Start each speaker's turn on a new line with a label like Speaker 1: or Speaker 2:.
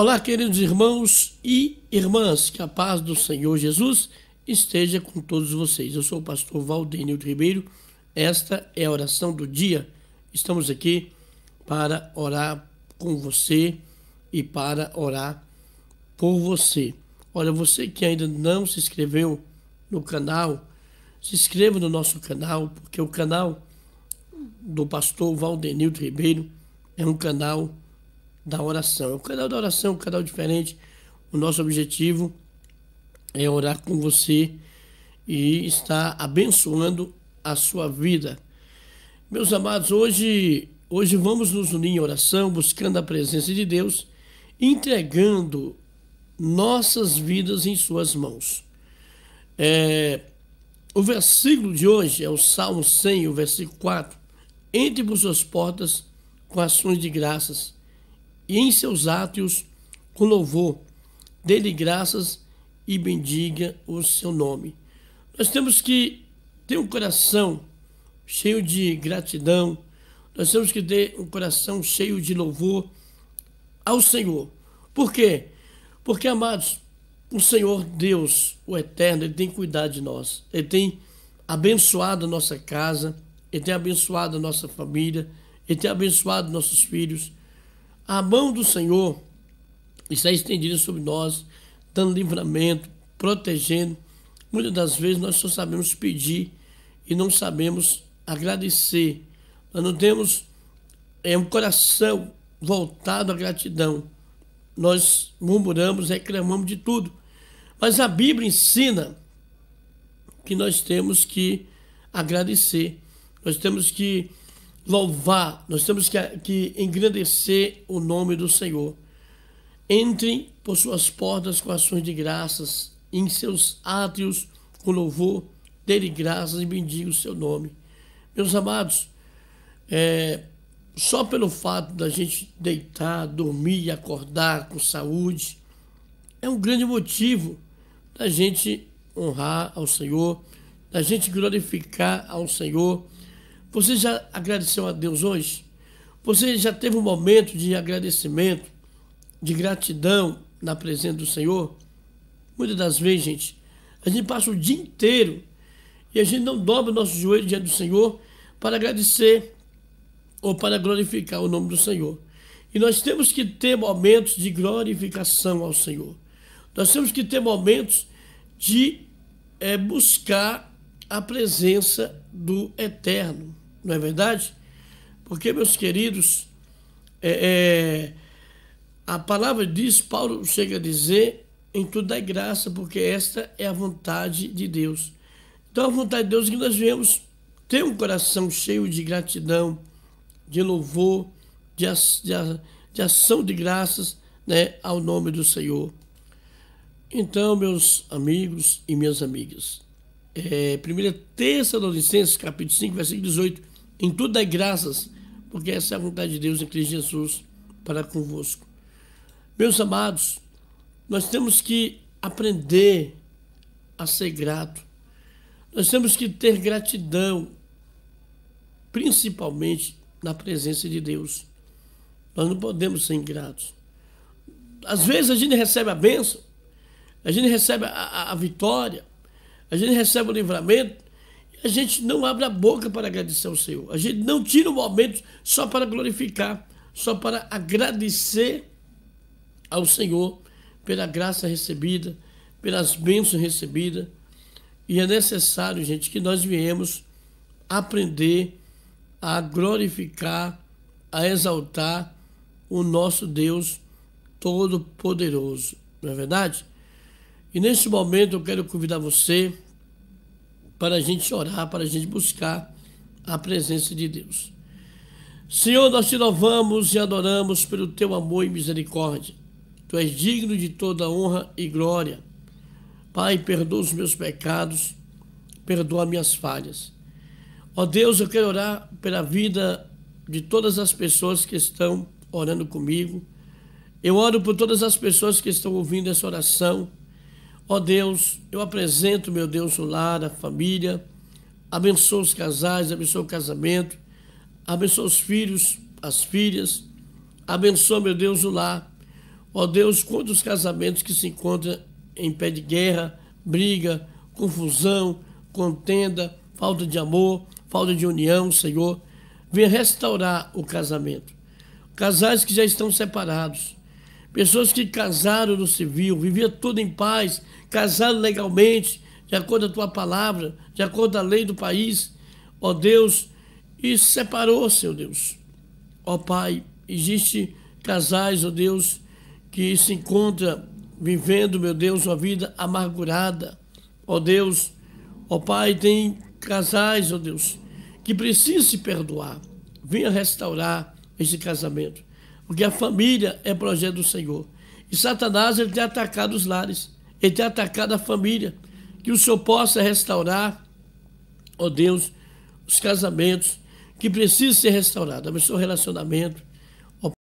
Speaker 1: Olá, queridos irmãos e irmãs, que a paz do Senhor Jesus esteja com todos vocês. Eu sou o pastor Valdenildo Ribeiro, esta é a oração do dia. Estamos aqui para orar com você e para orar por você. Olha, você que ainda não se inscreveu no canal, se inscreva no nosso canal, porque o canal do pastor Valdenildo Ribeiro é um canal da oração. É um canal da oração, um canal diferente. O nosso objetivo é orar com você e estar abençoando a sua vida. Meus amados, hoje, hoje vamos nos unir em oração, buscando a presença de Deus, entregando nossas vidas em suas mãos. É, o versículo de hoje é o Salmo 100, o versículo 4. Entre por suas portas com ações de graças e em seus átrios com louvor. Dê-lhe graças e bendiga o seu nome. Nós temos que ter um coração cheio de gratidão, nós temos que ter um coração cheio de louvor ao Senhor. Por quê? Porque, amados, o Senhor Deus, o Eterno, Ele tem cuidado de nós, Ele tem abençoado a nossa casa, Ele tem abençoado a nossa família, Ele tem abençoado nossos filhos, a mão do Senhor está estendida sobre nós, dando livramento, protegendo. Muitas das vezes nós só sabemos pedir e não sabemos agradecer. Nós não temos é, um coração voltado à gratidão. Nós murmuramos, reclamamos de tudo. Mas a Bíblia ensina que nós temos que agradecer, nós temos que louvar, nós temos que, que engrandecer o nome do Senhor. Entre por suas portas com ações de graças, em seus átrios com louvor, dele graças e bendiga o seu nome. Meus amados, é, só pelo fato da gente deitar, dormir e acordar com saúde, é um grande motivo da gente honrar ao Senhor, da gente glorificar ao Senhor você já agradeceu a Deus hoje? Você já teve um momento de agradecimento, de gratidão na presença do Senhor? Muitas das vezes, gente, a gente passa o dia inteiro e a gente não dobra o nosso joelho diante do Senhor para agradecer ou para glorificar o nome do Senhor. E nós temos que ter momentos de glorificação ao Senhor. Nós temos que ter momentos de é, buscar a presença do Eterno, não é verdade? Porque, meus queridos, é, é, a palavra diz, Paulo chega a dizer, em tudo dá graça, porque esta é a vontade de Deus. Então, a vontade de Deus é que nós viemos ter um coração cheio de gratidão, de louvor, de, de, de ação de graças né, ao nome do Senhor. Então, meus amigos e minhas amigas, é, 1 Tessalonicenses, capítulo 5, versículo 18. Em tudo dai graças, porque essa é a vontade de Deus em Cristo Jesus para convosco. Meus amados, nós temos que aprender a ser grato. Nós temos que ter gratidão, principalmente na presença de Deus. Nós não podemos ser ingratos. Às vezes a gente recebe a bênção, a gente recebe a, a, a vitória, a gente recebe o livramento e a gente não abre a boca para agradecer ao Senhor. A gente não tira o momento só para glorificar, só para agradecer ao Senhor pela graça recebida, pelas bênçãos recebidas. E é necessário, gente, que nós viemos aprender a glorificar, a exaltar o nosso Deus Todo-Poderoso. Não é verdade? E neste momento eu quero convidar você para a gente orar, para a gente buscar a presença de Deus. Senhor, nós te louvamos e adoramos pelo teu amor e misericórdia. Tu és digno de toda honra e glória. Pai, perdoa os meus pecados, perdoa minhas falhas. Ó Deus, eu quero orar pela vida de todas as pessoas que estão orando comigo. Eu oro por todas as pessoas que estão ouvindo essa oração Ó oh Deus, eu apresento, meu Deus, o lar, a família, abençoa os casais, abençoa o casamento, abençoa os filhos, as filhas, abençoa, meu Deus, o lar. Ó oh Deus, quantos casamentos que se encontram em pé de guerra, briga, confusão, contenda, falta de amor, falta de união, Senhor, venha restaurar o casamento. Casais que já estão separados, Pessoas que casaram no civil, viviam tudo em paz, casaram legalmente, de acordo com a tua palavra, de acordo com a lei do país, ó Deus, e separou, seu Deus. Ó Pai, existe casais, ó Deus, que se encontram vivendo, meu Deus, uma vida amargurada. Ó Deus, ó Pai, tem casais, ó Deus, que precisam se perdoar. Venha restaurar este casamento. Porque a família é projeto do Senhor. E Satanás ele tem atacado os lares, ele tem atacado a família. Que o Senhor possa restaurar, ó Deus, os casamentos que precisam ser restaurados, o seu relacionamento,